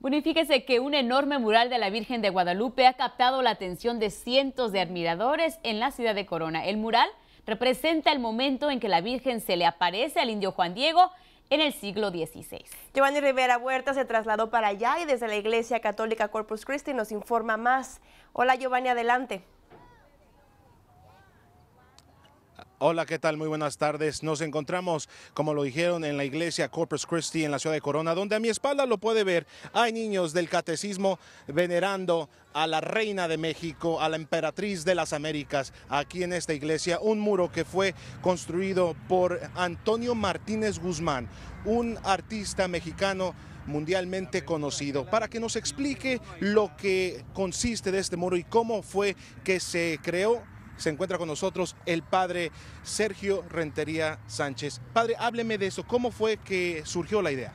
Bueno, fíjese que un enorme mural de la Virgen de Guadalupe ha captado la atención de cientos de admiradores en la ciudad de Corona. El mural representa el momento en que la Virgen se le aparece al indio Juan Diego en el siglo XVI. Giovanni Rivera Huerta se trasladó para allá y desde la Iglesia Católica Corpus Christi nos informa más. Hola Giovanni, adelante. Hola, ¿qué tal? Muy buenas tardes. Nos encontramos, como lo dijeron, en la iglesia Corpus Christi en la ciudad de Corona, donde a mi espalda lo puede ver. Hay niños del catecismo venerando a la reina de México, a la emperatriz de las Américas, aquí en esta iglesia, un muro que fue construido por Antonio Martínez Guzmán, un artista mexicano mundialmente conocido, para que nos explique lo que consiste de este muro y cómo fue que se creó se encuentra con nosotros el padre Sergio Rentería Sánchez. Padre, hábleme de eso. ¿Cómo fue que surgió la idea?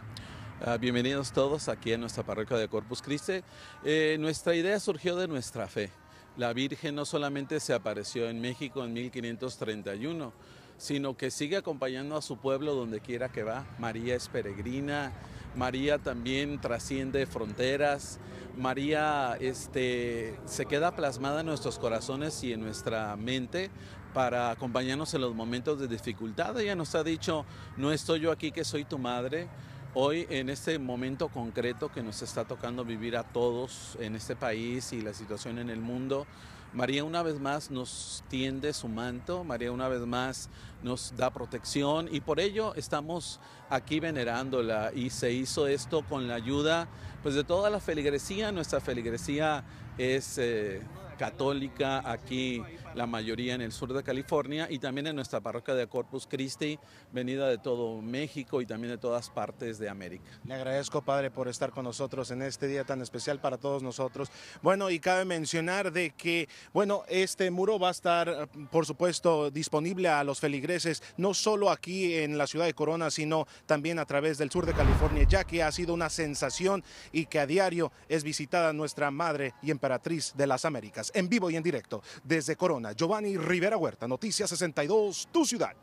Ah, bienvenidos todos aquí en nuestra parroquia de Corpus Christi. Eh, nuestra idea surgió de nuestra fe. La Virgen no solamente se apareció en México en 1531, sino que sigue acompañando a su pueblo donde quiera que va. María es peregrina, María también trasciende fronteras. María este, se queda plasmada en nuestros corazones y en nuestra mente para acompañarnos en los momentos de dificultad. Ella nos ha dicho, no estoy yo aquí que soy tu madre, Hoy, en este momento concreto que nos está tocando vivir a todos en este país y la situación en el mundo, María una vez más nos tiende su manto, María una vez más nos da protección y por ello estamos aquí venerándola y se hizo esto con la ayuda pues de toda la feligresía, nuestra feligresía es... Eh, católica aquí, la mayoría en el sur de California, y también en nuestra parroquia de Corpus Christi, venida de todo México y también de todas partes de América. Le agradezco, Padre, por estar con nosotros en este día tan especial para todos nosotros. Bueno, y cabe mencionar de que, bueno, este muro va a estar, por supuesto, disponible a los feligreses, no solo aquí en la ciudad de Corona, sino también a través del sur de California, ya que ha sido una sensación y que a diario es visitada nuestra Madre y Emperatriz de las Américas en vivo y en directo desde Corona. Giovanni Rivera Huerta, Noticias 62, tu ciudad,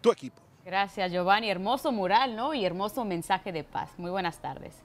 tu equipo. Gracias, Giovanni. Hermoso mural, ¿no? Y hermoso mensaje de paz. Muy buenas tardes.